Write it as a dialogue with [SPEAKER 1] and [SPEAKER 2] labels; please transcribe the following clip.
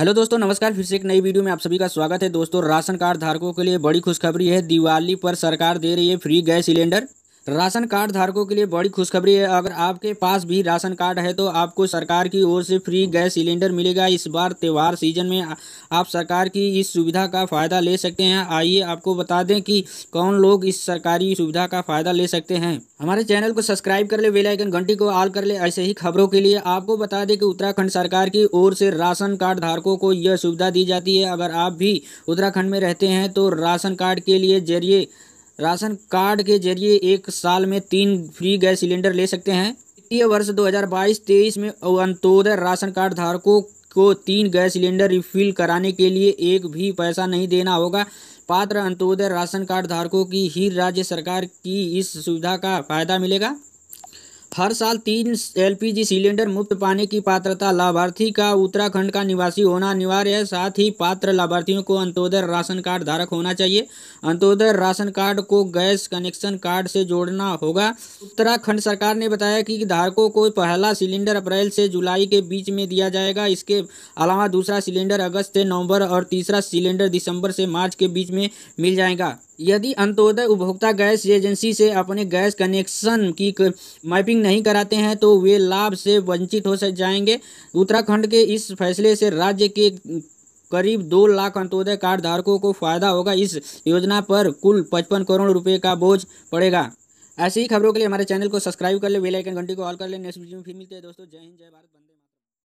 [SPEAKER 1] hello दोस्तों नमस्कार फिर से एक नई वीडियो में आप सभी का स्वागत है दोस्तों राशन कार्ड धारकों के लिए बड़ी खुशखबरी है दिवाली पर सरकार दे रही है free gas cylinder ration card धारकों के लिए बड़ी खुशखबरी है अगर आपके पास भी राशन कार्ड है तो आपको सरकार की ओर से फ्री गैस सिलेंडर मिलेगा इस बार त्यौहार सीजन में आप सरकार की इस सुविधा का फ़ायदा ले सकते हैं आइए आपको बता दें कि कौन लोग इस सरकारी सुविधा का फ़ायदा ले सकते हैं हमारे चैनल को सब्सक्राइब कर ले बेलाइकन घंटी को ऑल कर ले ऐसे ही खबरों के लिए आपको बता दें कि उत्तराखंड सरकार की ओर से राशन कार्ड धारकों को यह सुविधा दी जाती है अगर आप भी उत्तराखंड में रहते हैं तो राशन कार्ड के लिए जरिए राशन कार्ड के जरिए एक साल में तीन फ्री गैस सिलेंडर ले सकते हैं वित्तीय वर्ष 2022-23 में अंत्योदय राशन कार्ड धारकों को तीन गैस सिलेंडर रिफिल कराने के लिए एक भी पैसा नहीं देना होगा पात्र अंत्योदय राशन कार्ड धारकों की ही राज्य सरकार की इस सुविधा का फायदा मिलेगा हर साल तीन एलपीजी सिलेंडर मुफ्त पाने की पात्रता लाभार्थी का उत्तराखंड का निवासी होना अनिवार्य है साथ ही पात्र लाभार्थियों को अंत्योदय राशन कार्ड धारक होना चाहिए अंत्योदय राशन कार्ड को गैस कनेक्शन कार्ड से जोड़ना होगा उत्तराखंड सरकार ने बताया कि धारकों को पहला सिलेंडर अप्रैल से जुलाई के बीच में दिया जाएगा इसके अलावा दूसरा सिलेंडर अगस्त से नवंबर और तीसरा सिलेंडर दिसंबर से मार्च के बीच में मिल जाएगा यदि अंत्योदय उपभोक्ता गैस एजेंसी से अपने गैस कनेक्शन की मैपिंग नहीं कराते हैं तो वे लाभ से वंचित हो जाएंगे उत्तराखंड के इस फैसले से राज्य के करीब दो लाख अंत्योदय कार्ड धारकों को फायदा होगा इस योजना पर कुल पचपन करोड़ रुपए का बोझ पड़ेगा ऐसी ही खबरों के लिए हमारे चैनल को सब्सक्राइब कर ले बेलाइकन घंटी को ऑल कर ले नेक्स्ट वीडियो में फिर मिलते हैं दोस्तों जय हिंद जय भारत बंदे